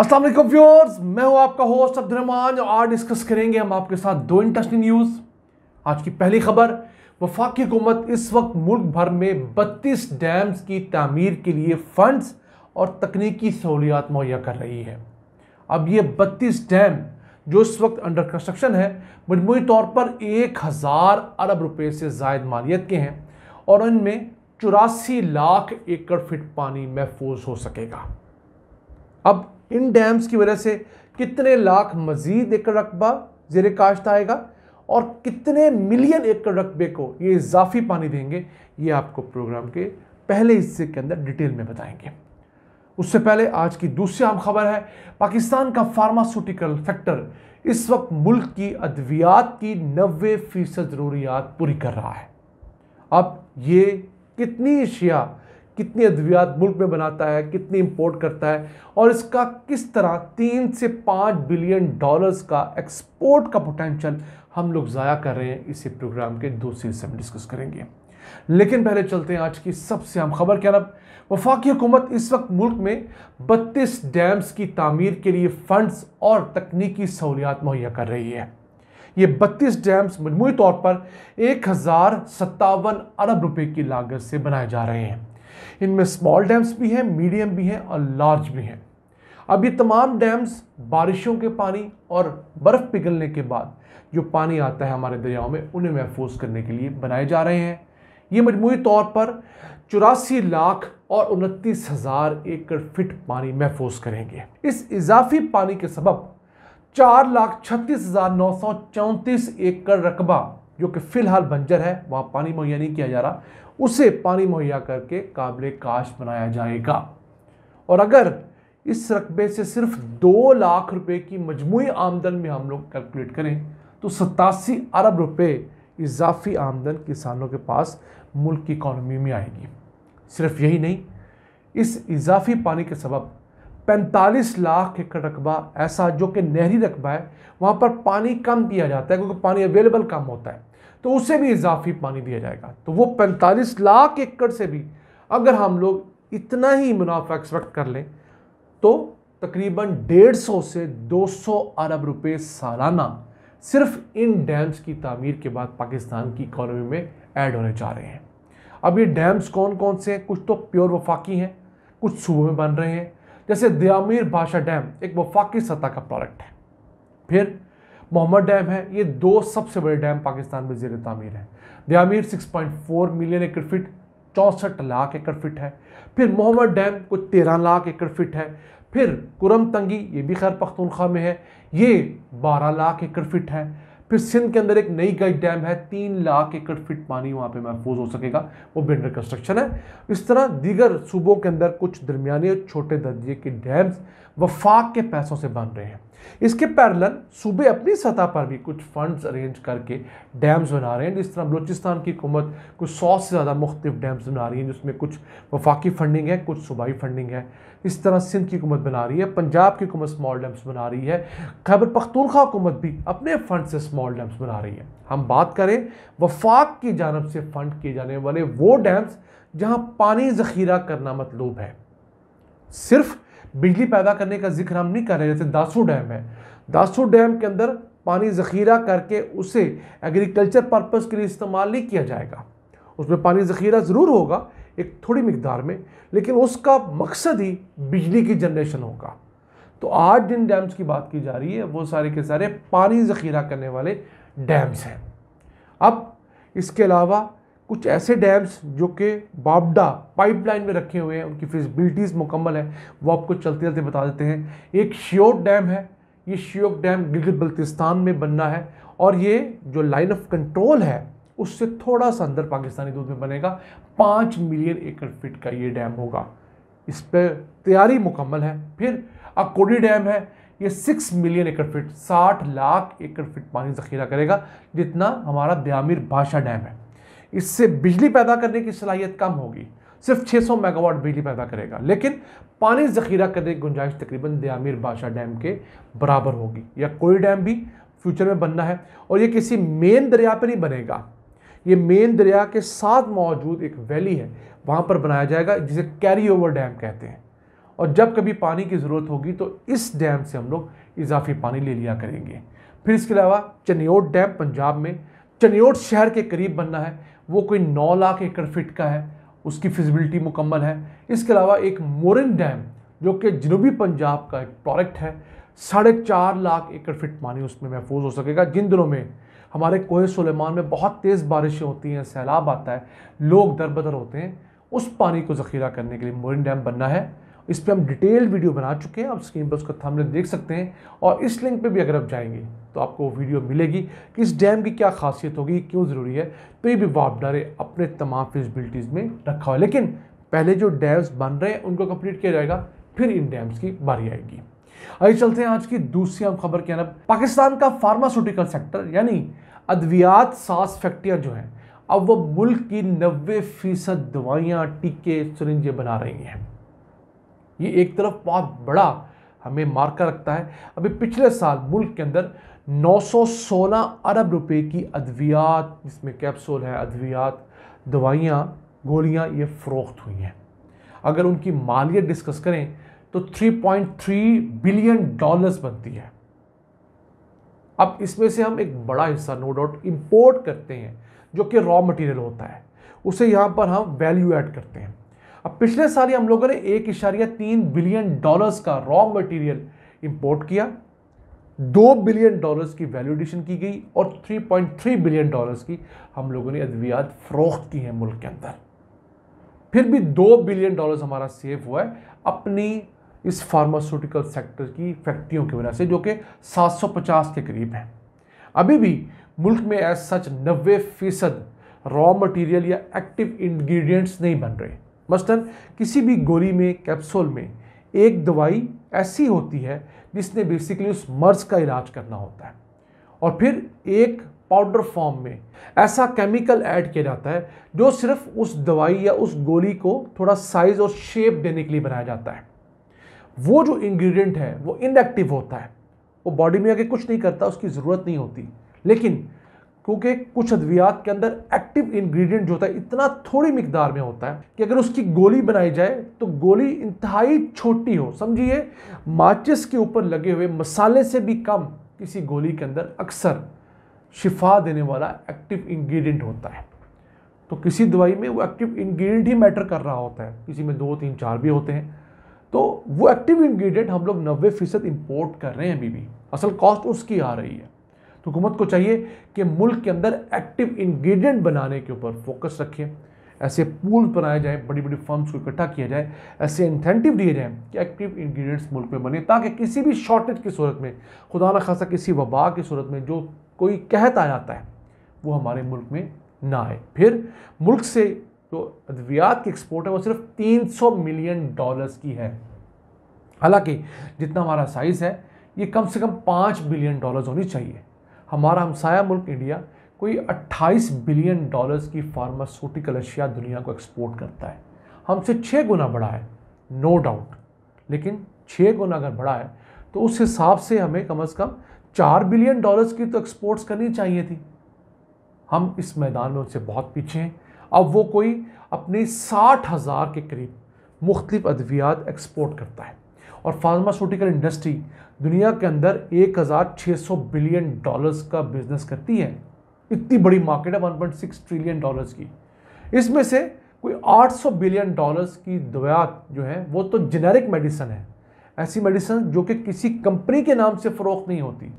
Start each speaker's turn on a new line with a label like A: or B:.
A: Aslam viewers मैं हूं आपका होस्ट रहमान और आज डिस्कस करेंगे हम आपके साथ दो इंटरेस्टिंग न्यूज़ आज की पहली खबर वफाकी हुकूमत इस वक्त मुल्क भर में 32 डैम्स की तमीर के लिए फंड्स और तकनीकी सहूलियात मुहैया कर रही है अब ये 32 डैम जो इस वक्त अंडर कंस्ट्रक्शन है मजमू तौर पर एक हज़ार अरब रुपये से जायद मालियत के हैं और इनमें चौरासी लाख एकड़ फिट पानी महफूज हो सकेगा अब इन डैम्स की वजह से कितने लाख मजीद एकड़ रकबा जेर काश्त आएगा और कितने मिलियन एकड़ रकबे को ये इजाफी पानी देंगे ये आपको प्रोग्राम के पहले हिस्से के अंदर डिटेल में बताएंगे उससे पहले आज की दूसरी अहम खबर है पाकिस्तान का फार्मास्यूटिकल फैक्टर इस वक्त मुल्क की अद्वियात की नबे फ़ीसद ज़रूरियात पूरी कर रहा है अब ये कितनी अशिया कितनी अद्वियात मुल्क में बनाता है कितनी इंपोर्ट करता है और इसका किस तरह तीन से पाँच बिलियन डॉलर्स का एक्सपोर्ट का पोटेंशियल हम लोग ज़ाया कर रहे हैं इसी प्रोग्राम के दूसरे से हम डिस्कस करेंगे लेकिन पहले चलते हैं आज की सबसे अहम खबर क्या अरब वफाकी हुकूमत इस वक्त मुल्क में 32 डैम्स की तामीर के लिए फंड्स और तकनीकी सहूलियात मुहैया कर रही है ये 32 डैम्स मजमू तौर पर एक अरब रुपए की लागत से बनाए जा रहे हैं इनमें स्मॉल डैम्स भी हैं मीडियम भी हैं और लार्ज भी हैं अब ये तमाम डैम्स बारिशों के पानी और बर्फ़ पिघलने के बाद जो पानी आता है हमारे दरियाओं में उन्हें महफूज करने के लिए बनाए जा रहे हैं ये मजमू तौर पर चौरासी लाख और उनतीस हज़ार एकड़ फिट पानी महफूज करेंगे इस इजाफी पानी के सबब चार लाख छत्तीस हज़ार नौ सौ चौंतीस एकड़ रकबा जो कि फ़िलहाल बंजर है वहाँ पानी मुहैया नहीं किया जा रहा उसे पानी मुहैया करके काबिल काश बनाया जाएगा और अगर इस रकबे से सिर्फ दो लाख रुपए की मजमू आमदन में हम लोग कैलकुलेट करें तो सतासी अरब रुपए इजाफी आमदन किसानों के पास मुल्क की इकानमी में आएगी सिर्फ यही नहीं इस इजाफी पानी के सबब पैंतालीस लाख एकड़ रकबा ऐसा जो कि नहरी रकबा है वहाँ पर पानी कम दिया जाता है क्योंकि पानी अवेलेबल कम होता है तो उसे भी इजाफी पानी दिया जाएगा तो वो पैंतालीस लाख एकड़ से भी अगर हम लोग इतना ही मुनाफा एक्सपेक्ट कर लें तो तकरीबन डेढ़ सौ से दो सौ अरब रुपये सालाना सिर्फ इन डैम्स की तमीर के बाद पाकिस्तान की इकानमी में ऐड होने जा रहे हैं अब ये डैम्स कौन कौन से हैं कुछ तो प्योर वफाकी हैं कुछ सूबे में बन रहे हैं जैसे दयामीर भाषा डैम एक वफाकी सतह का प्रोडक्ट है फिर मोहम्मद डैम है ये दो सबसे बड़े डैम पाकिस्तान में जेर तमीर है दयामीर 6.4 मिलियन एकड़ फिट चौंसठ लाख एकड़ फिट है फिर मोहम्मद डैम कुछ तेरह लाख एकड़ फिट है फिर कुरम तंगी ये भी खैर पख्तनख्वा में है ये बारह लाख एकड़ फिट है फिर सिंध के अंदर एक नई गई डैम है तीन लाख एकड़ फिट पानी वहाँ पे महफूज हो सकेगा वो भी अंडर कंस्ट्रक्शन है इस तरह दीगर सूबों के अंदर कुछ दरमिया और छोटे दर्जे के डैम्स वफाक के पैसों से बन रहे हैं इसके पैरल सूबे अपनी सतह पर भी कुछ फंड्स अरेंज करके डैम्स बना रहे हैं जिस तरह बलोचिस्तान की हुकूमत कुछ सौ से ज़्यादा मुख्तफ डैम्स बना रही है जिसमें कुछ वफाकी फंडिंग है कुछ सूबाई फंडिंग है इस तरह सिंध की हुकूमत बना रही है पंजाब की हुकूमत स्मॉल डैम्स बना रही है खैबर पख्तूनखा हुकूमत भी अपने फ़ंड से स्मॉल डैम्स बना रही है हम बात करें वफाक की जानब से फ़ंड किए जाने वाले वो डैम्स जहाँ पानी ज़खीरा करना मतलूब है सिर्फ़ बिजली पैदा करने का जिक्र हम नहीं कर रहे जैसे दासू डैम है दासू डैम के अंदर पानी ज़खीरा करके उसे एग्रीकल्चर पर्पज़ के लिए इस्तेमाल नहीं किया जाएगा उसमें पानी ज़खीरा ज़रूर होगा एक थोड़ी मकदार में लेकिन उसका मकसद ही बिजली की जनरेशन होगा तो आज जिन डैम्स की बात की जा रही है वो सारे के सारे पानी ज़खीरा करने वाले डैम्स हैं अब इसके अलावा कुछ ऐसे डैम्स जो कि बाबडा पाइपलाइन में रखे हुए हैं उनकी फिजिबिलिटीज़ मुकम्मल है वो आपको चलते चलते बता देते हैं एक श्योक डैम है ये श्योक डैम गिलगित बल्तिस्तान में बनना है और ये जो लाइन ऑफ कंट्रोल है उससे थोड़ा सा अंदर पाकिस्तानी दूध में बनेगा पाँच मिलियन एकड़ फिट का ये डैम होगा इस पर तैयारी मुकम्मल है फिर अकोडी डैम है ये सिक्स मिलियन एकड़ फिट साठ लाख एकड़ फिट पानी जखीरा करेगा जितना हमारा दयामिर भाषा डैम है इससे बिजली पैदा करने की सलाहियत कम होगी सिर्फ 600 मेगावाट बिजली पैदा करेगा लेकिन पानी ज़खीरा करने की गुंजाइश तकरीबन दयामीर बादशाह डैम के बराबर होगी या कोई डैम भी फ्यूचर में बनना है और ये किसी मेन दरिया पर नहीं बनेगा ये मेन दरिया के साथ मौजूद एक वैली है वहाँ पर बनाया जाएगा जिसे कैरी ओवर डैम कहते हैं और जब कभी पानी की ज़रूरत होगी तो इस डैम से हम लोग इजाफी पानी ले लिया करेंगे फिर इसके अलावा चनियोट डैम पंजाब में चनियोट शहर के करीब बनना है वो कोई नौ लाख एकड़ फिट का है उसकी फिजिबिलिटी मुकम्मल है इसके अलावा एक मोरन डैम जो कि जनूबी पंजाब का एक प्रोडक्ट है साढ़े चार लाख एकड़ फिट पानी उसमें महफूज हो सकेगा जिन दिनों में हमारे कोहे सुलेमान में बहुत तेज़ बारिशें होती हैं सैलाब आता है लोग दर बदर होते हैं उस पानी को ज़खीरा करने के लिए मोरिन डैम बनना है इस पर हम डिटेल वीडियो बना चुके हैं आप स्क्रीन पर उसका थंबनेल देख सकते हैं और इस लिंक पे भी अगर आप जाएंगे तो आपको वीडियो मिलेगी कि इस डैम की क्या खासियत होगी क्यों ज़रूरी है तो ये भी वापडा डारे अपने तमाम फिजिबिलिटीज़ में रखा हुआ लेकिन पहले जो डैम्स बन रहे हैं उनको कंप्लीट किया जाएगा फिर इन डैम्स की बारी आएगी आइए चलते हैं आज की दूसरी हम खबर के अनब पाकिस्तान का फार्मास्यूटिकल सेक्टर यानी अद्वियात सास फैक्ट्रियाँ जो हैं अब वो मुल्क की नब्बे फीसद दवाइयाँ टीके सुरिंजें बना रही हैं ये एक तरफ बहुत बड़ा हमें मार्का रखता है अभी पिछले साल मुल्क के अंदर 916 अरब रुपए की अद्वियात जिसमें कैप्सूल है अद्वियात दवाइयाँ गोलियाँ ये फ़रोख्त हुई हैं अगर उनकी मालियत डिस्कस करें तो 3.3 बिलियन डॉलर्स बनती है अब इसमें से हम एक बड़ा हिस्सा नो डाउट इम्पोर्ट करते हैं जो कि रॉ मटेरियल होता है उसे यहाँ पर हम वैल्यू ऐड करते हैं अब पिछले साल ही हम लोगों ने एक इशारिया तीन बिलियन डॉलर्स का रॉ मटेरियल इंपोर्ट किया दो बिलियन डॉलर्स की वैल्यूडेशन की गई और 3.3 बिलियन डॉलर्स की हम लोगों ने अद्वियात फ़रोख्त की है मुल्क के अंदर फिर भी दो बिलियन डॉलर्स हमारा सेफ हुआ है अपनी इस फार्मास्यूटिकल सेक्टर की फैक्ट्रियों की वजह से जो कि 750 के करीब है अभी भी मुल्क में एज सच नब्बे फीसद रॉ मटेरियल या एक्टिव इंग्रेडिएंट्स नहीं बन रहे मसलन किसी भी गोली में कैप्सूल में एक दवाई ऐसी होती है जिसने बेसिकली उस मर्ज का इलाज करना होता है और फिर एक पाउडर फॉर्म में ऐसा केमिकल ऐड किया जाता है जो सिर्फ उस दवाई या उस गोली को थोड़ा साइज़ और शेप देने के लिए बनाया जाता है वो जो इंग्रेडिएंट है वो इनएक्टिव होता है वो बॉडी में आगे कुछ नहीं करता उसकी ज़रूरत नहीं होती लेकिन क्योंकि कुछ अद्वियात के अंदर एक्टिव इंग्रेडिएंट जो होता है इतना थोड़ी मिकदार में होता है कि अगर उसकी गोली बनाई जाए तो गोली इंतहाई छोटी हो समझिए माचिस के ऊपर लगे हुए मसाले से भी कम किसी गोली के अंदर अक्सर शिफा देने वाला एक्टिव इंग्रेडिएंट होता है तो किसी दवाई में वो एक्टिव इंग्रेडिएंट ही मैटर कर रहा होता है किसी में दो तीन चार भी होते हैं तो वो एक्टिव इंग्रेडिएंट हम लोग नब्बे फ़ीसद इम्पोर्ट कर रहे हैं अभी भी असल कॉस्ट उसकी आ रही है तो हुकूमत को चाहिए कि मुल्क के अंदर एक्टिव इंग्रेडिएंट बनाने के ऊपर फोकस रखें ऐसे पूल बनाए जाएं बड़ी बड़ी फर्म्स को इकट्ठा किया जाए ऐसे इंसेंटिव दिए जाएँ कि एक्टिव इंग्रेडिएंट्स मुल्क में बने ताकि किसी भी शॉर्टेज की सूरत में खुदा न खासा किसी वबा की सूरत में जो कोई कहत आ जाता है वो हमारे मुल्क में ना आए फिर मुल्क से जो अद्वियात की एक्सपोर्ट है वो सिर्फ सौ मिलियन डॉलर्स की है हालांकि जितना हमारा साइज़ है ये कम से कम पाँच बिलियन डॉलर्स होनी चाहिए हमारा हमसाया मुल्क इंडिया कोई 28 बिलियन डॉलर्स की फार्मास्यूटिकल अशिया दुनिया को एक्सपोर्ट करता है हमसे छः गुना बढ़ा है नो डाउट लेकिन छः गुना अगर बढ़ा है तो उस हिसाब से हमें कम अज़ कम चार बिलियन डॉलर्स की तो एक्सपोर्ट्स करनी चाहिए थी हम इस मैदान में उनसे बहुत पीछे हैं अब वो कोई अपने साठ हज़ार के करीब मुख्तलिफ़ अद्वियात एक्सपोर्ट करता है और फार्मास्यूटिकल इंडस्ट्री दुनिया के अंदर 1600 बिलियन डॉलर्स का बिजनेस करती है इतनी बड़ी मार्केट है 1.6 ट्रिलियन डॉलर्स की इसमें से कोई 800 बिलियन डॉलर्स की दवायात जो है वो तो जेनेरिक मेडिसन है ऐसी मेडिसन जो कि किसी कंपनी के नाम से फ़रोख्त नहीं होती